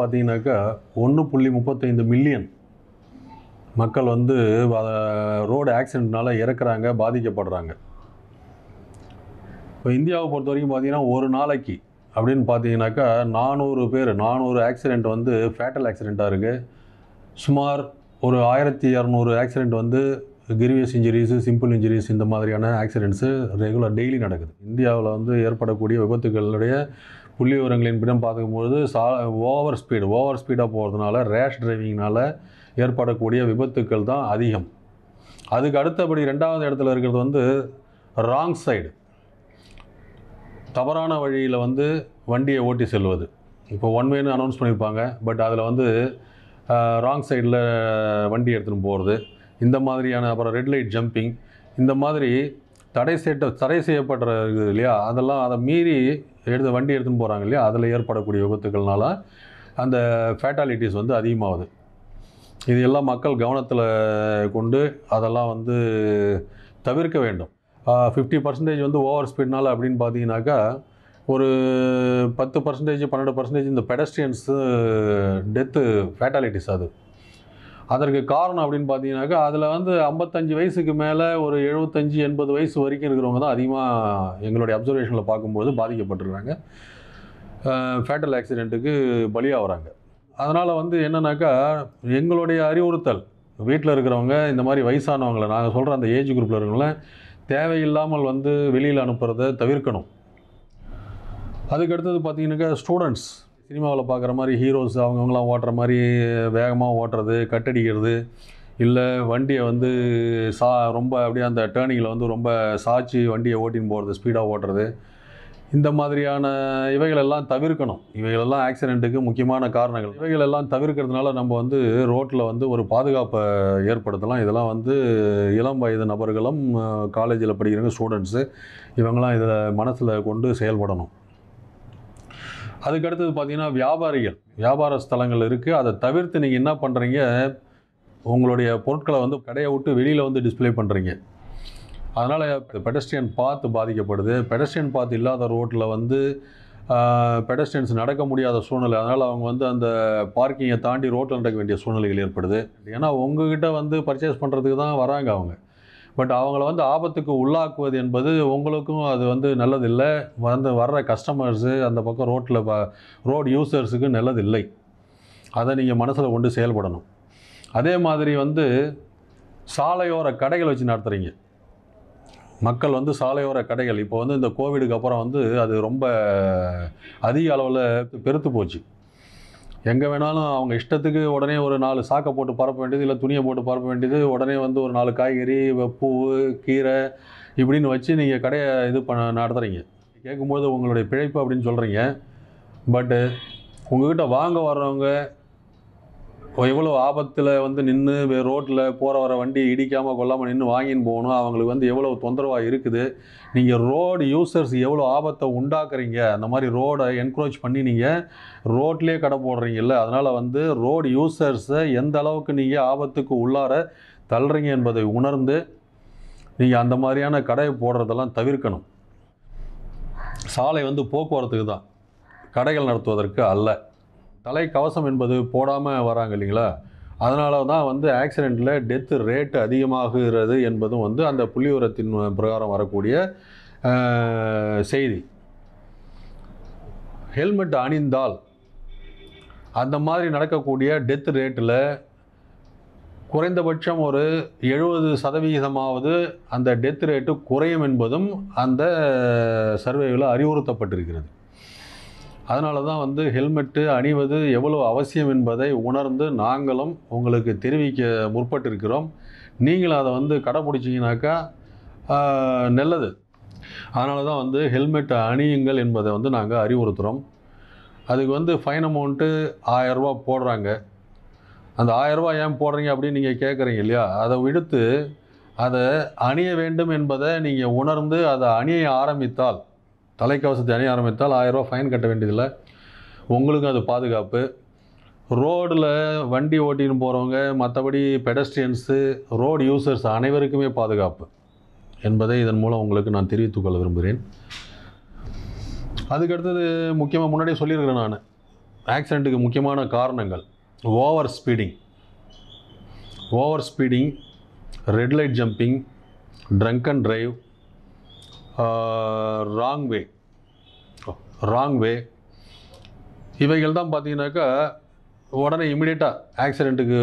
பார்த்தீங்கன்னாக்கா ஒன்று புள்ளி முப்பத்தைந்து மில்லியன் மக்கள் வந்து ரோடு ஆக்சிடெண்ட்னால இறக்குறாங்க பாதிக்கப்படுறாங்க இப்போ இந்தியாவை பொறுத்த வரைக்கும் பார்த்தீங்கன்னா ஒரு நாளைக்கு அப்படின்னு பார்த்தீங்கன்னாக்கா நானூறு பேர் நானூறு ஆக்சிடெண்ட் வந்து ஃபேட்டல் ஆக்சிடெண்ட்டாக இருக்குது சுமார் ஒரு ஆயிரத்தி இரநூறு ஆக்சிடெண்ட் வந்து கிரிவியஸ் இன்ஜுரிஸு சிம்பிள் இன்ஜுரிஸ் இந்த மாதிரியான ஆக்சிடெண்ட்ஸு ரெகுலர் டெய்லி நடக்குது இந்தியாவில் வந்து ஏற்படக்கூடிய விபத்துகளுடைய புள்ளி விவரங்களின் பார்க்கும்போது சா ஓவர் ஸ்பீடு ஓவர் ஸ்பீடாக போகிறதுனால ரேஷ் டிரைவிங்னால் ஏற்படக்கூடிய விபத்துக்கள் தான் அதிகம் அதுக்கு அடுத்தபடி ரெண்டாவது இடத்துல இருக்கிறது வந்து ராங் சைடு தவறான வழியில் வந்து வண்டியை ஓட்டி செல்வது இப்போ ஒன் வேன்னு அனௌன்ஸ் பண்ணியிருப்பாங்க பட் அதில் வந்து ராங் சைடில் வண்டி எடுத்துகிட்டு போகிறது இந்த மாதிரியான அப்புறம் ரெட் லைட் ஜம்பிங் இந்த மாதிரி தடை செய்ய தடை செய்யப்படுற இருக்குது இல்லையா அதெல்லாம் அதை மீறி எடுத்து வண்டி எடுத்துன்னு போகிறாங்க இல்லையா அதில் ஏற்படக்கூடிய விபத்துக்கள்னால அந்த ஃபேட்டாலிட்டிஸ் வந்து அதிகமாகுது இது எல்லாம் மக்கள் கவனத்தில் கொண்டு அதெல்லாம் வந்து தவிர்க்க வேண்டும் ஃபிஃப்டி பர்சன்டேஜ் வந்து ஓவர் ஸ்பீட்னால் அப்படின்னு பார்த்தீங்கன்னாக்கா ஒரு பத்து பர்சன்டேஜ் பன்னெண்டு பர்சன்டேஜ் இந்த பெடஸ்ட்ரியன்ஸு டெத்து ஃபேட்டாலிட்டிஸ் அது அதற்கு காரணம் அப்படின்னு பார்த்தீங்கன்னாக்கா அதில் வந்து ஐம்பத்தஞ்சு வயசுக்கு மேலே ஒரு எழுபத்தஞ்சி எண்பது வயசு வரைக்கும் இருக்கிறவங்க தான் அதிகமாக எங்களுடைய அப்சர்வேஷனில் பார்க்கும்போது பாதிக்கப்பட்டுருக்காங்க ஃபேட்டல் ஆக்சிடெண்ட்டுக்கு பலியாகிறாங்க அதனால் வந்து என்னன்னாக்கா எங்களுடைய அறிவுறுத்தல் வீட்டில் இருக்கிறவங்க இந்த மாதிரி வயசானவங்களை நாங்கள் சொல்கிற அந்த ஏஜ் குரூப்பில் இருக்கிறவங்கள தேவையில்லாமல் வந்து வெளியில் அனுப்புகிறத தவிர்க்கணும் அதுக்கடுத்தது பார்த்தீங்கன்னாக்கா ஸ்டூடெண்ட்ஸ் சினிமாவில் பார்க்குற மாதிரி ஹீரோஸ் அவங்கவுங்களாம் ஓட்டுற மாதிரி வேகமாக ஓட்டுறது கட்டடிக்கிறது இல்லை வண்டியை வந்து சா ரொம்ப அப்படியே அந்த டேர்னிங்கில் வந்து ரொம்ப சாய்ச்சி வண்டியை ஓட்டின்னு போகிறது ஸ்பீடாக ஓட்டுறது இந்த மாதிரியான இவைகளெல்லாம் தவிர்க்கணும் இவைகளெல்லாம் ஆக்சிடெண்ட்டுக்கு முக்கியமான காரணங்கள் இவைகளெல்லாம் தவிர்க்கிறதுனால நம்ம வந்து ரோட்டில் வந்து ஒரு பாதுகாப்பை ஏற்படுத்தலாம் இதெல்லாம் வந்து இளம் வயது நபர்களும் காலேஜில் படிக்கிறவங்க ஸ்டூடெண்ட்ஸு இவங்களாம் இதில் மனசில் கொண்டு செயல்படணும் அதுக்கடுத்தது பார்த்தீங்கன்னா வியாபாரிகள் வியாபார ஸ்தலங்கள் இருக்குது அதை தவிர்த்து நீங்கள் என்ன பண்ணுறீங்க உங்களுடைய பொருட்களை வந்து கடையை விட்டு வெளியில் வந்து டிஸ்பிளே பண்ணுறீங்க அதனால் பெடஸ்ட்ரியன் பார்த்து பாதிக்கப்படுது பெடஸ்ட்ரியன் பாத் இல்லாத ரோட்டில் வந்து பெடஸ்டியன்ஸ் நடக்க முடியாத சூழ்நிலை அதனால் அவங்க வந்து அந்த பார்க்கிங்கை தாண்டி ரோட்டில் நடக்க வேண்டிய சூழ்நிலைகள் ஏற்படுது ஏன்னா உங்ககிட்ட வந்து பர்ச்சேஸ் பண்ணுறதுக்கு தான் வராங்க அவங்க பட் அவங்கள வந்து ஆபத்துக்கு உள்ளாக்குவது என்பது உங்களுக்கும் அது வந்து நல்லதில்லை வந்து வர்ற கஸ்டமர்ஸு அந்த பக்கம் ரோட்டில் ரோடு யூசர்ஸுக்கு நல்லதில்லை அதை நீங்கள் மனசில் கொண்டு செயல்படணும் அதே மாதிரி வந்து சாலையோர கடைகள் வச்சு நடத்துகிறீங்க மக்கள் வந்து சாலையோர கடைகள் இப்போ வந்து இந்த கோவிடுக்கு அப்புறம் வந்து அது ரொம்ப அதிக அளவில் பெருத்து போச்சு எங்கே வேணாலும் அவங்க இஷ்டத்துக்கு உடனே ஒரு நாலு சாக்கை போட்டு பரப்ப வேண்டியது இல்லை துணியை போட்டு பரப்ப வேண்டியது உடனே வந்து ஒரு நாலு காய்கறி பூ கீரை இப்படின்னு வச்சு நீங்கள் கடையை இது பண்ண நடத்துகிறீங்க கேட்கும்போது உங்களுடைய பிழைப்பு அப்படின்னு சொல்கிறீங்க பட்டு உங்கள்கிட்ட வாங்க வர்றவங்க எவ்வளோ ஆபத்தில் வந்து நின்று ரோட்டில் போகிற வர வண்டி இடிக்காமல் கொல்லாமல் நின்று வாங்கின்னு போகணும் அவங்களுக்கு வந்து எவ்வளோ தொந்தரவாக இருக்குது நீங்கள் ரோடு யூசர்ஸ் எவ்வளோ ஆபத்தை உண்டாக்குறீங்க அந்த மாதிரி ரோடை என்க்ரோச் பண்ணி நீங்கள் ரோட்லேயே கடை போடுறீங்கல்ல அதனால் வந்து ரோடு யூசர்ஸை எந்த அளவுக்கு நீங்கள் ஆபத்துக்கு உள்ளார தள்ளுறீங்க என்பதை உணர்ந்து நீங்கள் அந்த மாதிரியான கடையை போடுறதெல்லாம் தவிர்க்கணும் சாலை வந்து போக்குவரத்துக்கு தான் கடைகள் நடத்துவதற்கு அல்ல தலை கவசம் என்பது போடாமல் வராங்க இல்லைங்களா அதனால தான் வந்து ஆக்சிடெண்ட்டில் டெத்து ரேட்டு அதிகமாகிறது என்பதும் வந்து அந்த புள்ளிவரத்தின் பிரகாரம் வரக்கூடிய செய்தி ஹெல்மெட் அணிந்தால் அந்த மாதிரி நடக்கக்கூடிய டெத் ரேட்டில் குறைந்தபட்சம் ஒரு எழுபது சதவிகிதமாவது அந்த டெத் ரேட்டு குறையும் என்பதும் அந்த சர்வேவில் அறிவுறுத்தப்பட்டிருக்கிறது அதனால தான் வந்து ஹெல்மெட்டு அணிவது எவ்வளவு அவசியம் என்பதை உணர்ந்து நாங்களும் உங்களுக்கு தெரிவிக்க முற்பட்டிருக்கிறோம் நீங்களும் அதை வந்து கடைப்பிடிச்சிங்கனாக்கா நல்லது அதனால தான் வந்து ஹெல்மெட் அணியுங்கள் என்பதை வந்து நாங்கள் அறிவுறுத்துகிறோம் அதுக்கு வந்து ஃபைன் அமௌண்ட்டு ஆயரூபா போடுறாங்க அந்த ஆயரூபா ஏன் போடுறீங்க அப்படின்னு நீங்கள் கேட்குறீங்க இல்லையா அதை விடுத்து அதை அணிய வேண்டும் என்பதை நீங்கள் உணர்ந்து அதை அணிய ஆரம்பித்தால் தலைக்கவசத்தை அணிய ஆரம்பித்தால் ரூபா ஃபைன் கட்ட வேண்டியதில்லை உங்களுக்கும் அது பாதுகாப்பு ரோடில் வண்டி ஓட்டின்னு போகிறவங்க மற்றபடி பெடஸ்ட்ரியன்ஸு ரோடு யூசர்ஸ் அனைவருக்குமே பாதுகாப்பு என்பதை இதன் மூலம் உங்களுக்கு நான் தெரிவித்துக்கொள்ள விரும்புகிறேன் அதுக்கடுத்தது முக்கியமாக முன்னாடியே சொல்லியிருக்கிறேன் நான் ஆக்சிடெண்ட்டுக்கு முக்கியமான காரணங்கள் over speeding over speeding red light jumping drunk and drive wrong way wrong way இவைகள் தான் பார்த்தீங்கன்னாக்கா உடனே இமீடியட்டாக ஆக்சிடெண்ட்டுக்கு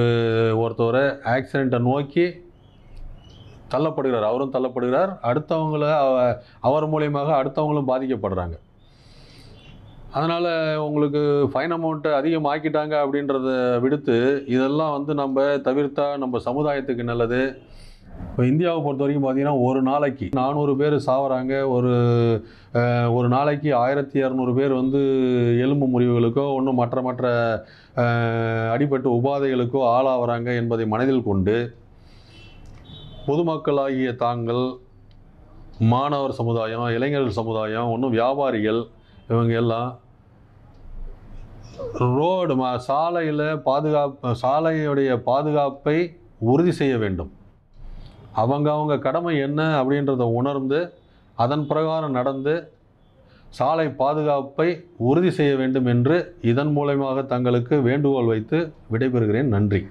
ஒருத்தவரை ஆக்சிடெண்ட்டை நோக்கி தள்ளப்படுகிறார் அவரும் தள்ளப்படுகிறார் அடுத்தவங்கள அவர் மூலியமாக அடுத்தவங்களும் பாதிக்கப்படுறாங்க அதனால் உங்களுக்கு ஃபைன் அமௌண்ட்டை அதிகமாக்கிட்டாங்க அப்படின்றத விடுத்து இதெல்லாம் வந்து நம்ம தவிர்த்தா நம்ம சமுதாயத்துக்கு நல்லது இப்போ இந்தியாவை பொறுத்த வரைக்கும் பார்த்தீங்கன்னா ஒரு நாளைக்கு நானூறு பேர் சாவறாங்க ஒரு ஒரு நாளைக்கு ஆயிரத்தி இரநூறு பேர் வந்து எலும்பு முறிவுகளுக்கோ ஒன்றும் மற்ற மற்ற அடிப்பட்டு உபாதைகளுக்கோ ஆளாகிறாங்க என்பதை மனதில் கொண்டு பொதுமக்களாகிய தாங்கள் மாணவர் சமுதாயம் இளைஞர் சமுதாயம் ஒன்றும் வியாபாரிகள் இவங்க எல்லாம் ரோடு சாலையில் பாதுகாப்பு சாலையுடைய பாதுகாப்பை உறுதி செய்ய வேண்டும் அவங்க அவங்க கடமை என்ன அப்படின்றத உணர்ந்து அதன் பிரகாரம் நடந்து சாலை பாதுகாப்பை உறுதி செய்ய வேண்டும் என்று இதன் மூலயமாக தங்களுக்கு வேண்டுகோள் வைத்து விடைபெறுகிறேன் நன்றி